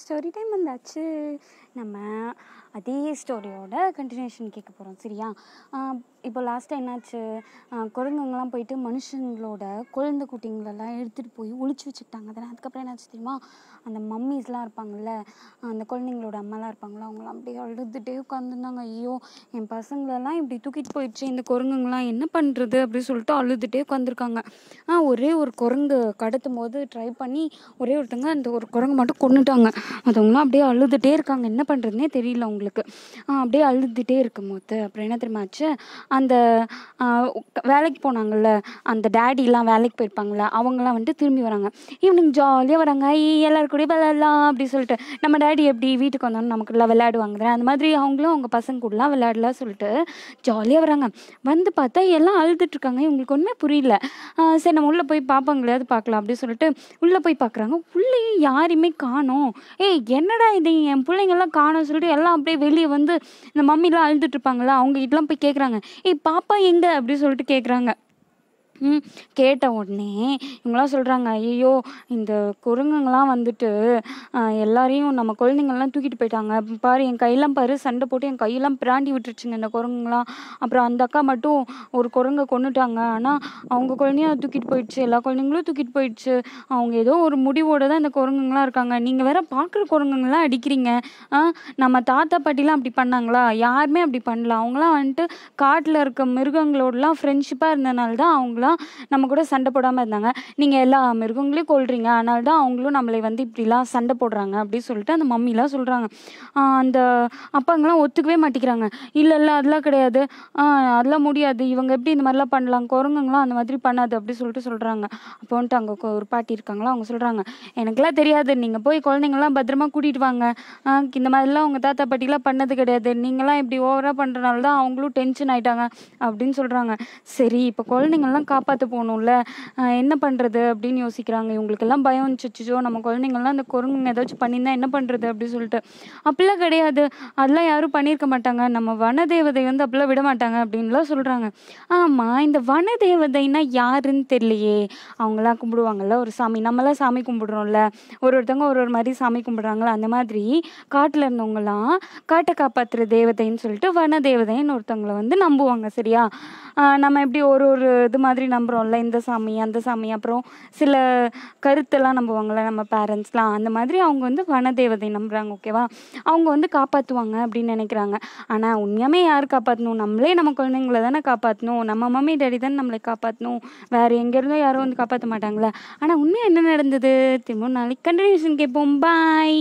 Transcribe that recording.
story time வந்தாச்சு நம்ம அதே ஸ்டோரியோட கண்டினியூஷன் கேட்க போகிறோம் சரியா இப்போ லாஸ்ட்டாக என்னாச்சு குரங்குங்கள்லாம் போயிட்டு மனுஷங்களோட குழந்தை குட்டிங்களெல்லாம் எடுத்துகிட்டு போய் ஒழிச்சு வச்சுக்கிட்டாங்க அதெல்லாம் அதுக்கப்புறம் என்னாச்சு தெரியுமா அந்த மம்மிஸ்லாம் இருப்பாங்கள்ல அந்த குழந்தைங்களோட அம்மாலாம் இருப்பாங்களோ அவங்களாம் அப்படியே அழுதுகிட்டே உட்காந்துருந்தாங்க ஐயோ என் பசங்களெல்லாம் இப்படி தூக்கிட்டு போயிடுச்சு இந்த குரங்குங்களாம் என்ன பண்ணுறது அப்படின்னு சொல்லிட்டு அழுதுகிட்டே உட்காந்துருக்காங்க ஒரே ஒரு குரங்கு கடத்தும் போது ட்ரை பண்ணி ஒரே ஒருத்தங்க அந்த ஒரு குரங்கு மட்டும் கொண்டுட்டாங்க அதுவங்களாம் அப்படியே அழுதுகிட்டே இருக்காங்க என்ன பண்ணுறதுனே தெரியல அவங்களுக்கு அப்படியே அழுதுகிட்டே இருக்கும் போது அப்புறம் என்ன தெரியுமாச்சு அந்த வேலைக்கு போனாங்கள்ல அந்த டேடிலாம் வேலைக்கு போயிருப்பாங்கள்ல அவங்களாம் வந்துட்டு திரும்பி வராங்க ஈவினிங் ஜாலியாக வராங்க ஐ எல்லோரும் கூட விளையாடலாம் அப்படி சொல்லிட்டு நம்ம டேடி எப்படி வீட்டுக்கு வந்தோன்னு நமக்குலாம் விளையாடுவாங்க அந்த மாதிரி அவங்களும் அவங்க பசங்க கூடலாம் விளையாடலாம் சொல்லிட்டு ஜாலியாக வராங்க வந்து பார்த்தா எல்லாம் அழுதுட்ருக்காங்க இவங்களுக்கு ஒன்றுமே புரியல சரி நம்ம உள்ளே போய் பார்ப்பாங்களையாவது பார்க்கலாம் அப்படின்னு சொல்லிட்டு உள்ளே போய் பார்க்குறாங்க உள்ளேயும் யாரையுமே காணும் ஏய் என்னடா இது என் பிள்ளைங்கள்லாம் காணும் சொல்லிட்டு எல்லாம் அப்படியே வெளியே வந்து இந்த மம்மிலாம் அழுதுட்ருப்பாங்களா அவங்க கிட்டலாம் போய் கேட்குறாங்க ஏய் பாப்பா எங்கே அப்படின்னு சொல்லிட்டு கேட்குறாங்க கேட்ட உடனே இவங்களாம் சொல்கிறாங்க ஐயோ இந்த குரங்குங்கெலாம் வந்துட்டு எல்லாரையும் நம்ம குழந்தைங்கள்லாம் தூக்கிட்டு போயிட்டாங்க பாரு என் கையெல்லாம் பாரு சண்டை போட்டு என் கையெல்லாம் பிராண்டி விட்டுருச்சுங்க இந்த குரங்குங்களாம் அப்புறம் அந்த அக்கா மட்டும் ஒரு குரங்கை கொண்டுட்டாங்க ஆனால் அவங்க குழந்தையும் தூக்கிட்டு போயிடுச்சு எல்லா குழந்தைங்களும் தூக்கிட்டு போயிடுச்சு அவங்க ஏதோ ஒரு முடிவோடு தான் இந்த குரங்குங்களாம் இருக்காங்க நீங்கள் வேற பார்க்குற குரங்குங்களாம் அடிக்கிறீங்க நம்ம தாத்தா பாட்டிலாம் அப்படி பண்ணாங்களா யாருமே அப்படி பண்ணல அவங்களாம் வந்துட்டு காட்டில் இருக்க மிருகங்களோடலாம் ஃப்ரெண்ட்ஷிப்பாக இருந்தனால தான் அவங்களாம் தான் நம்ம கூட சண்டை போடாமல் இருந்தாங்க நீங்கள் எல்லா மிருகங்களையும் கொள்றீங்க அதனால தான் அவங்களும் நம்மளை வந்து இப்படிலாம் சண்டை போடுறாங்க அப்படின்னு சொல்லிட்டு அந்த மம்மிலாம் சொல்கிறாங்க அந்த அப்பாங்கெல்லாம் ஒத்துக்கவே மாட்டேங்கிறாங்க இல்லை இல்லை அதெல்லாம் கிடையாது அதெல்லாம் முடியாது இவங்க எப்படி இந்த மாதிரிலாம் பண்ணலாம் குரங்குங்களாம் அந்த மாதிரி பண்ணாது அப்படி சொல்லிட்டு சொல்கிறாங்க அப்போ வந்துட்டு அங்கே ஒரு பாட்டி இருக்காங்களா அவங்க சொல்கிறாங்க எனக்குலாம் தெரியாது நீங்கள் போய் குழந்தைங்களாம் பத்திரமா கூட்டிகிட்டு வாங்க இந்த மாதிரிலாம் உங்கள் தாத்தா பாட்டிலாம் பண்ணது கிடையாது நீங்களாம் இப்படி ஓவராக பண்ணுறனால தான் அவங்களும் டென்ஷன் ஆகிட்டாங்க அப்படின்னு சொல்கிறாங்க சரி இப்போ குழந்தைங்கள்லாம் கா காப்பாத்த போகணும்ல என்ன பண்ணுறது அப்படின்னு யோசிக்கிறாங்க எல்லாம் பயம் வந்துச்சுச்சோ நம்ம குழந்தைங்கள்லாம் அந்த குரங்குங்க ஏதாச்சும் பண்ணியிருந்தா என்ன பண்ணுறது அப்படின்னு சொல்லிட்டு அப்படிலாம் கிடையாது அதெல்லாம் யாரும் பண்ணியிருக்க மாட்டாங்க நம்ம வனதேவதை வந்து அப்படிலாம் விட மாட்டாங்க அப்படின்லாம் சொல்கிறாங்க ஆமாம் இந்த வனதேவதைன்னா யாருன்னு தெரியலையே அவங்களாம் கும்பிடுவாங்கல்ல ஒரு சாமி நம்மளாம் சாமி கும்பிடுறோம்ல ஒரு ஒருத்தவங்க ஒரு ஒரு மாதிரி சாமி கும்பிட்றாங்களா அந்த மாதிரி காட்டில் இருந்தவங்களாம் காட்டை காப்பாற்றுற தேவதைன்னு சொல்லிட்டு வன தேவதைன்னு ஒருத்தவங்களை வந்து நம்புவாங்க சரியா நம்ம எப்படி ஒரு ஒரு இது மாதிரி நம்புகிறோம்ல இந்த சாமி அந்த சாமி அப்புறம் சில கருத்தெல்லாம் நம்புவாங்கள்ல நம்ம பேரண்ட்ஸ்லாம் அந்த மாதிரி அவங்க வந்து வனதேவதை நம்புகிறாங்க ஓகேவா அவங்க வந்து காப்பாற்றுவாங்க அப்படின்னு நினைக்கிறாங்க ஆனால் உண்மையாமே யார் காப்பாற்றணும் நம்மளே நம்ம குழந்தைங்கள தானே காப்பாற்றணும் நம்ம மம்மி டேடி தானே நம்மளை காப்பாற்றணும் வேறு எங்கேருந்தோ யாரும் வந்து காப்பாற்ற மாட்டாங்களே ஆனால் உண்மையாக என்ன நடந்தது திரும்ப நாளைக்கு கண்டினியூஷன் கேட்போம் பாய்